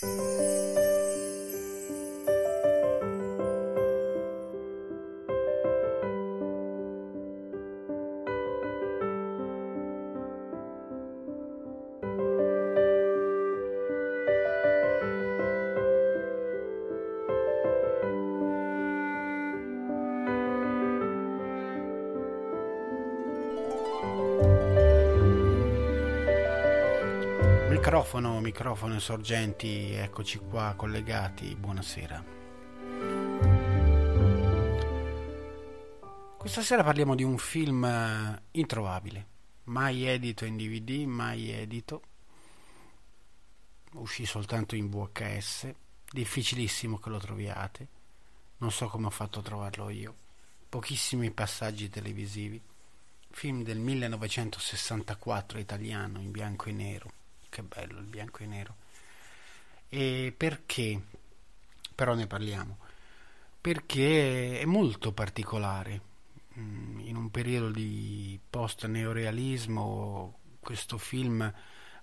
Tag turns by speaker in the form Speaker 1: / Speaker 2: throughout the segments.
Speaker 1: Thank you. Microfono, microfono e sorgenti, eccoci qua collegati, buonasera. Questa sera parliamo di un film eh, introvabile, mai edito in DVD, mai edito, uscì soltanto in VHS, difficilissimo che lo troviate, non so come ho fatto a trovarlo io, pochissimi passaggi televisivi, film del 1964 italiano in bianco e nero che bello il bianco e nero. E perché? Però ne parliamo. Perché è molto particolare. Mm, in un periodo di post-neorealismo questo film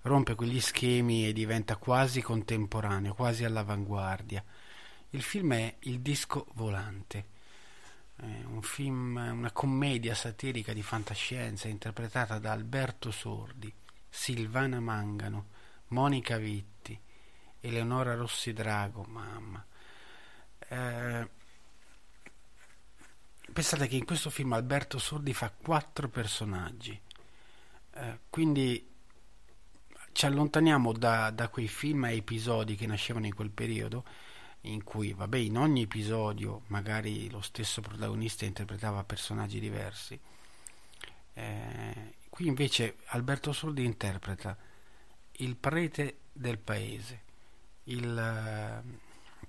Speaker 1: rompe quegli schemi e diventa quasi contemporaneo, quasi all'avanguardia. Il film è Il disco volante, un film, una commedia satirica di fantascienza interpretata da Alberto Sordi. Silvana Mangano, Monica Vitti, Eleonora Rossi Drago, mamma. Eh, pensate che in questo film Alberto Sordi fa quattro personaggi, eh, quindi ci allontaniamo da, da, quei film e episodi che nascevano in quel periodo, in cui, vabbè, in ogni episodio magari lo stesso protagonista interpretava personaggi diversi Qui invece Alberto Sordi interpreta il prete del paese, il, eh,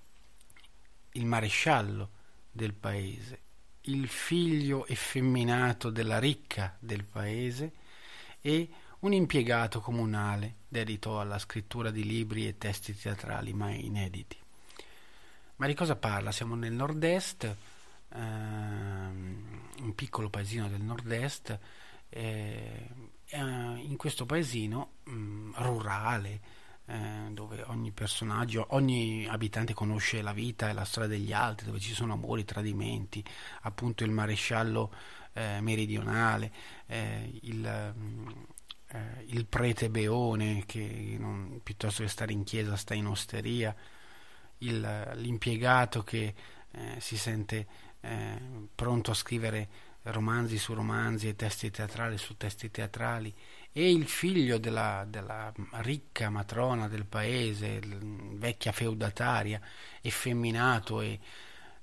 Speaker 1: il maresciallo del paese, il figlio effeminato della ricca del paese e un impiegato comunale dedito alla scrittura di libri e testi teatrali mai inediti. Ma di cosa parla? Siamo nel nord-est, ehm, un piccolo paesino del nord-est, eh, eh, in questo paesino mh, mm, rurale eh, dove ogni personaggio, ogni abitante conosce la vita e la storia degli altri, dove ci sono amori, tradimenti, appunto il maresciallo eh, meridionale, eh, il, mm, il, prete Beone che non, piuttosto che stare in chiesa sta in osteria, il, l'impiegato che si sente pronto a scrivere romanzi su romanzi e testi teatrali su testi teatrali e il figlio della, della ricca matrona del paese, vecchia feudataria, effeminato e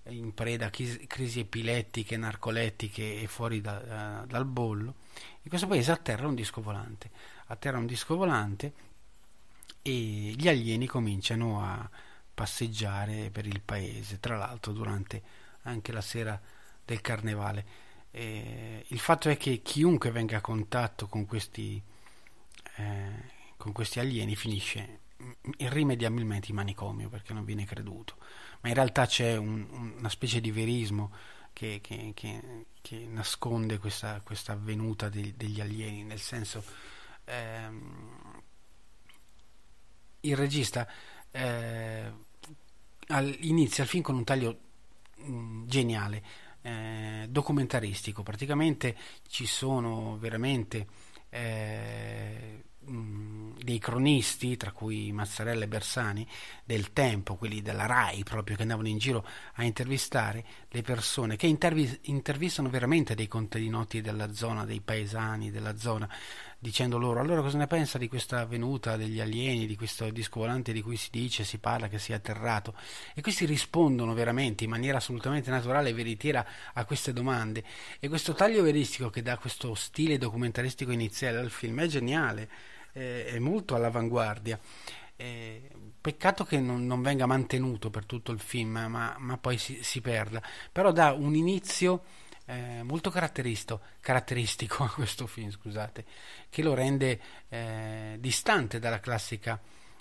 Speaker 1: in preda a crisi epilettiche, narcolettiche e fuori da, uh, dal bollo, in questo paese atterra un disco volante. Atterra un disco volante e gli alieni cominciano a passeggiare per il paese, tra l'altro durante anche la sera del carnevale. E eh, il fatto è che chiunque venga a contatto con questi, eh, con questi alieni finisce irrimediabilmente in manicomio perché non viene creduto. Ma in realtà c'è un, una specie di verismo che, che, che, che nasconde questa, questa avvenuta de, degli alieni, nel senso ehm, il regista eh, al, inizia il film con un taglio mh, mm, geniale. Eh, documentaristico, praticamente ci sono veramente eh, dei cronisti, tra cui Mazzarella e Bersani, del tempo, quelli della RAI proprio, che andavano in giro a intervistare le persone, che intervi- intervistano veramente dei contadinotti della zona, dei paesani della zona, dicendo loro allora cosa ne pensa di questa venuta degli alieni, di questo disco volante di cui si dice, si parla che sia atterrato e questi rispondono veramente in maniera assolutamente naturale e veritiera a queste domande e questo taglio veristico che dà questo stile documentaristico iniziale al film è geniale, è, molto all'avanguardia. È, peccato che non, non, venga mantenuto per tutto il film, ma, ma poi si, si perda, però dà un inizio eh, molto caratteristico a questo film, scusate, che lo rende eh, distante dalla classica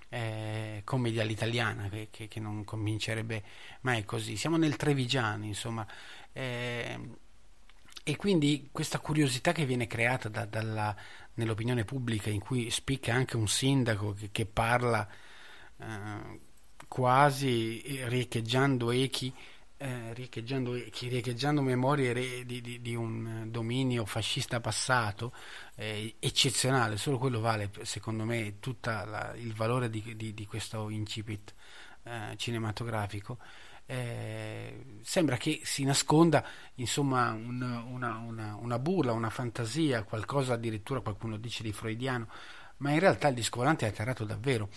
Speaker 1: eh, commedia all'italiana, che, che, che, non comincerebbe mai così. Siamo nel Trevigiano, insomma. Eh, e quindi questa curiosità che viene creata da, dalla, nell'opinione pubblica, in cui spicca anche un sindaco che, che parla eh, quasi riecheggiando echi eh, riecheggiando, riecheggiando, memorie re, di, di, di, un eh, dominio fascista passato eh, eccezionale, solo quello vale secondo me tutto il valore di, di questo incipit eh, cinematografico. Eh, sembra che si nasconda insomma un, una, una, una, burla, una fantasia, qualcosa addirittura qualcuno dice di freudiano, ma in realtà il disco volante è atterrato davvero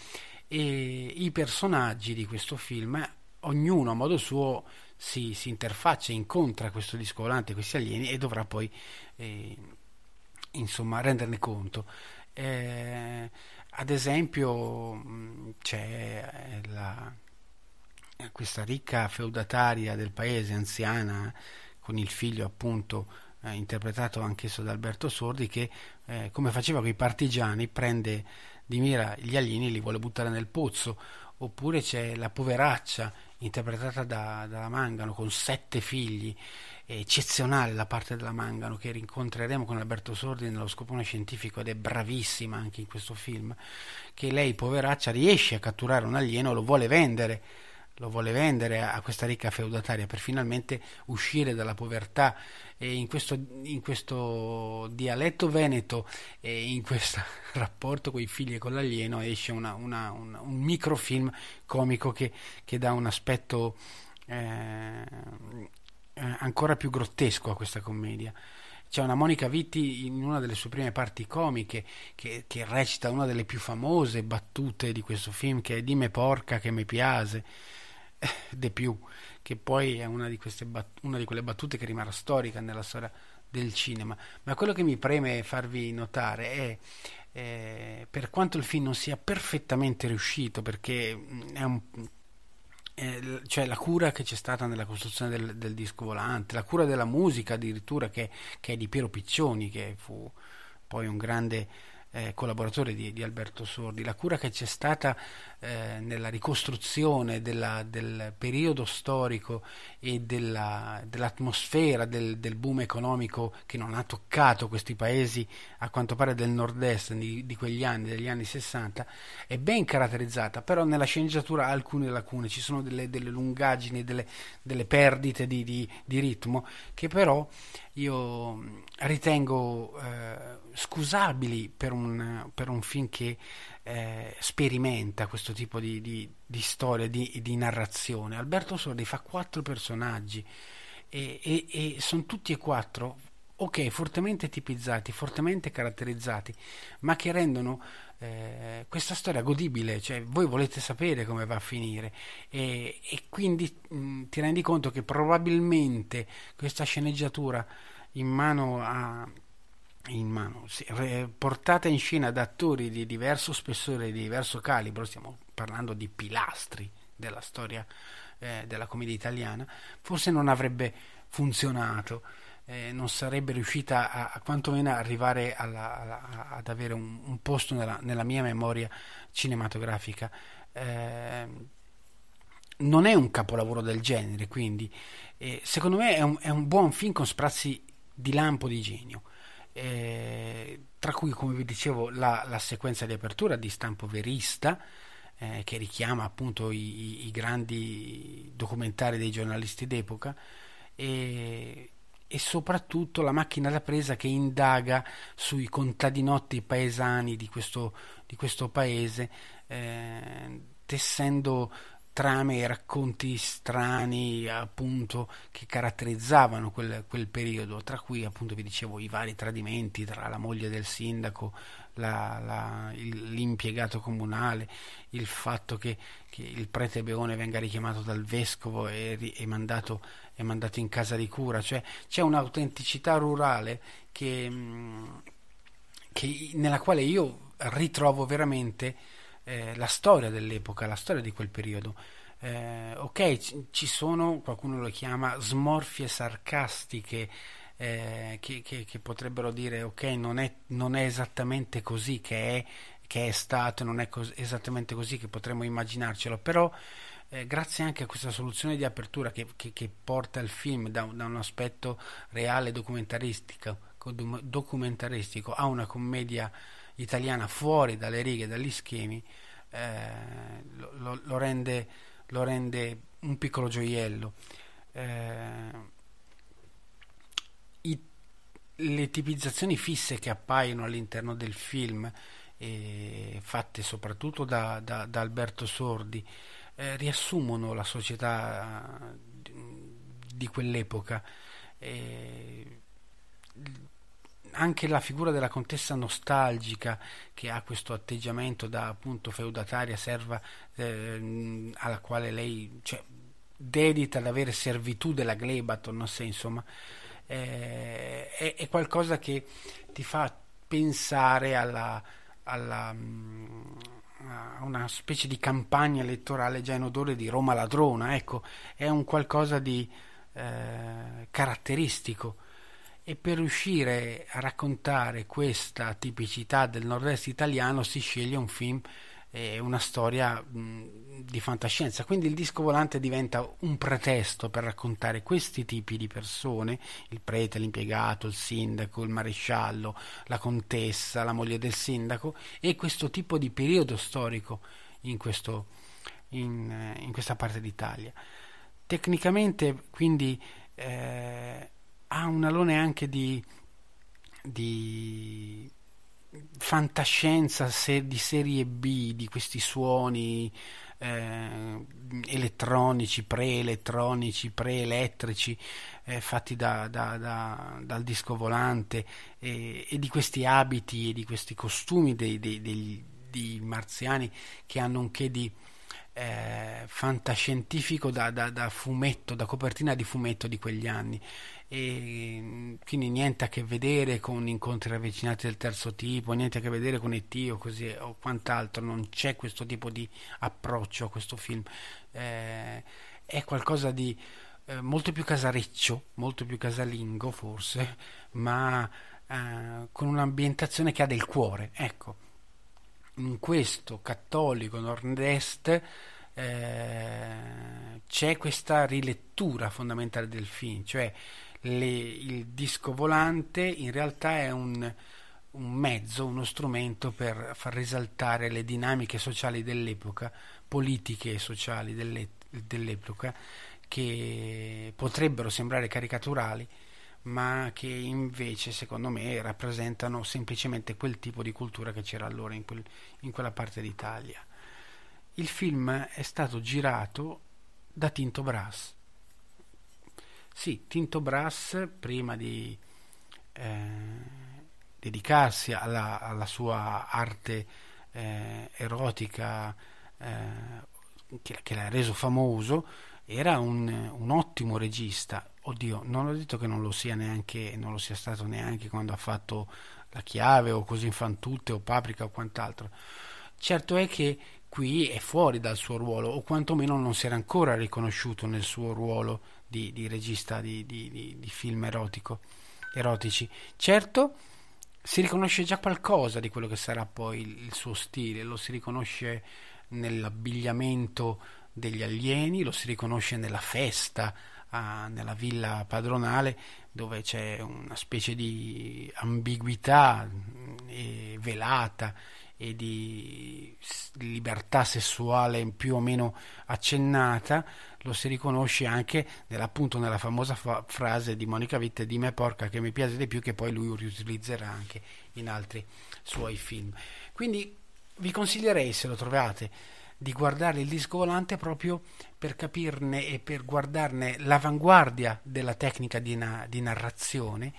Speaker 1: e i personaggi di questo film ognuno a modo suo si, si interfaccia, incontra questo disco volante, questi alieni e dovrà poi eh, insomma renderne conto. Eh, ad esempio c'è eh, la, questa ricca feudataria del paese, anziana, con il figlio appunto eh, interpretato anch'esso da Alberto Sordi, che eh, come faceva con i partigiani prende di mira gli alieni e li vuole buttare nel pozzo. Oppure c'è la poveraccia interpretata da, dalla Mangano con sette figli, è eccezionale la parte della Mangano che rincontreremo con Alberto Sordi nello scopone scientifico ed è bravissima anche in questo film, che lei poveraccia riesce a catturare un alieno, lo vuole vendere lo vuole vendere a questa ricca feudataria per finalmente uscire dalla povertà e in questo, in questo dialetto veneto e in questo rapporto con i figli e con l'alieno esce una, una, una, un microfilm comico che, che dà un aspetto eh, eh, ancora più grottesco a questa commedia c'è una Monica Vitti in una delle sue prime parti comiche che, che, recita una delle più famose battute di questo film che è Dime porca che mi piace eh, De più, che poi è una di, bat- una di quelle battute che rimarrà storica nella storia del cinema. Ma quello che mi preme farvi notare è, eh, per quanto il film non sia perfettamente riuscito, perché mm, è un, eh, cioè la cura che c'è stata nella costruzione del, del disco volante, la cura della musica addirittura che, che, è di Piero Piccioni, che fu poi un grande eh, collaboratore di, di, Alberto Sordi, la cura che c'è stata eh, nella ricostruzione della, del periodo storico e della, dell'atmosfera del, del, boom economico che non ha toccato questi paesi a quanto pare del nord-est di, di quegli anni, degli anni 60, è ben caratterizzata, però nella sceneggiatura ha alcune lacune, ci sono delle, delle lungaggini, delle, delle perdite di, di ritmo che però io mm, ritengo eh, scusabili per un, per un, film che eh, sperimenta questo tipo di, di, di storia, di, di, narrazione. Alberto Sordi fa quattro personaggi e, e, e sono tutti e quattro ok, fortemente tipizzati, fortemente caratterizzati, ma che rendono eh, questa storia godibile, cioè voi volete sapere come va a finire e, e quindi mh, mm, ti rendi conto che probabilmente questa sceneggiatura in mano a... In mano, portata in scena da attori di diverso spessore, di diverso calibro, stiamo parlando di pilastri della storia eh, della commedia italiana, forse non avrebbe funzionato eh, non sarebbe riuscita a, a quantomeno arrivare alla, alla, ad avere un, un posto nella, nella, mia memoria cinematografica. Eh, non è un capolavoro del genere, quindi eh, secondo me è un, è un, buon film con sprazzi di lampo di genio. Eh, tra cui, come vi dicevo, la, la, sequenza di apertura di stampo verista, eh, che richiama appunto i, i, grandi documentari dei giornalisti d'epoca e e soprattutto la macchina da presa che indaga sui contadinotti paesani di questo, di questo paese, eh, tessendo trame e racconti strani appunto che caratterizzavano quel, quel periodo, tra cui appunto vi dicevo i vari tradimenti tra la moglie del sindaco, la, la, il, l'impiegato comunale, il fatto che, che, il prete Beone venga richiamato dal vescovo e, e mandato, è mandato in casa di cura, cioè c'è un'autenticità rurale che, mm, che, nella quale io ritrovo veramente eh, la storia dell'epoca, la storia di quel periodo. Eh, ok, ci sono, qualcuno lo chiama smorfie sarcastiche, eh, che, che, che, potrebbero dire ok non è, non è esattamente così che è, che è stato, non è cos- esattamente così che potremmo immaginarcelo, però eh, grazie anche a questa soluzione di apertura che, che porta il film da, da un aspetto reale documentaristico, documentaristico a una commedia italiana fuori dalle righe, dagli schemi, eh, lo, lo, rende, lo, rende, un piccolo gioiello. Eh, le tipizzazioni fisse che appaiono all'interno del film, eh, fatte soprattutto da, da, da Alberto Sordi, eh, riassumono la società eh, di quell'epoca. Eh, anche la figura della contessa nostalgica che ha questo atteggiamento da appunto feudataria serva eh, alla quale lei cioè, dedita ad avere servitù della gleba, non sé, insomma, eh, è, è, qualcosa che ti fa pensare alla, alla mm, a una specie di campagna elettorale già in odore di Roma ladrona, ecco, è un qualcosa di eh, caratteristico e per riuscire a raccontare questa tipicità del nord-est italiano si sceglie un film eh, una storia mh, di fantascienza. Quindi il disco volante diventa un pretesto per raccontare questi tipi di persone, il prete, l'impiegato, il sindaco, il maresciallo, la contessa, la moglie del sindaco e questo tipo di periodo storico in, questo, in, eh, in questa parte d'Italia. Tecnicamente quindi eh, ha un alone anche di, di fantascienza se, di serie B, di questi suoni eh, elettronici, pre-elettronici, pre-elettrici, eh, fatti da, da, da, dal disco volante eh, e di questi abiti e di questi costumi dei, dei, dei, dei marziani che hanno nonché di eh, fantascientifico da, da, da, fumetto, da copertina di fumetto di quegli anni. E mm, quindi niente a che vedere con incontri ravvicinati del terzo tipo, niente a che vedere con E.T. o così o quant'altro, non c'è questo tipo di approccio a questo film. Eh, è qualcosa di eh, molto più casareccio, molto più casalingo forse, ma eh, con un'ambientazione che ha del cuore, ecco in questo cattolico nord-est eh, c'è questa rilettura fondamentale del film, cioè le, il disco volante in realtà è un, un, mezzo, uno strumento per far risaltare le dinamiche sociali dell'epoca, politiche e sociali dell'epoca, che potrebbero sembrare caricaturali, ma che invece secondo me rappresentano semplicemente quel tipo di cultura che c'era allora in, quel, in quella parte d'Italia. Il film è stato girato da Tinto Brass. Sì, Tinto Brass prima di eh, dedicarsi alla, alla, sua arte eh, erotica eh, che, che l'ha reso famoso, era un, un, ottimo regista. Oddio, non ho detto che non lo sia neanche, non lo sia stato neanche quando ha fatto La chiave o Così fan tutte o Paprika o quant'altro. Certo è che qui è fuori dal suo ruolo, o quantomeno non si era ancora riconosciuto nel suo ruolo di, di regista di, di, di film erotico, erotici. Certo, si riconosce già qualcosa di quello che sarà poi il, il suo stile, lo si riconosce nell'abbigliamento degli alieni, lo si riconosce nella festa a, nella villa padronale dove c'è una specie di ambiguità mm, e velata e di libertà sessuale più o meno accennata, lo si riconosce anche nell'appunto nella famosa fa- frase di Monica Vitte di me porca che mi piace di più che poi lui riutilizzerà anche in altri suoi film. Quindi vi consiglierei se lo trovate di guardare il disco volante proprio per capirne e per guardarne l'avanguardia della tecnica di, na- di narrazione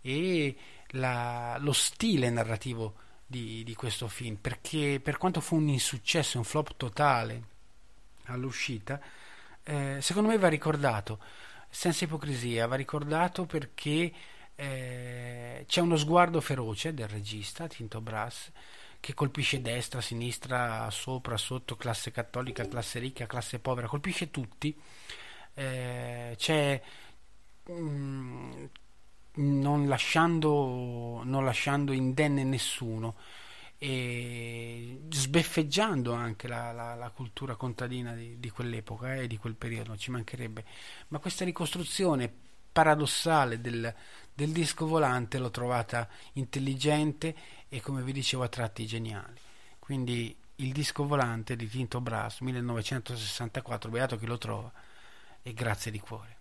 Speaker 1: e la, lo stile narrativo di, di, questo film, perché per quanto fu un insuccesso, un flop totale all'uscita, eh, secondo me va ricordato, senza ipocrisia, va ricordato perché eh, c'è uno sguardo feroce del regista Tinto Brass, che colpisce destra, sinistra, sopra, sotto, classe cattolica, classe ricca, classe povera, colpisce tutti. Eh, c'è mh, mm, non, lasciando, non lasciando indenne nessuno e sbeffeggiando anche la, la, la cultura contadina di, di quell'epoca e eh, di quel periodo, ci mancherebbe. Ma questa ricostruzione paradossale del, del disco volante l'ho trovata intelligente e come vi dicevo a tratti geniali. Quindi il disco volante di Tinto Brass 1964, beato chi lo trova e grazie di cuore.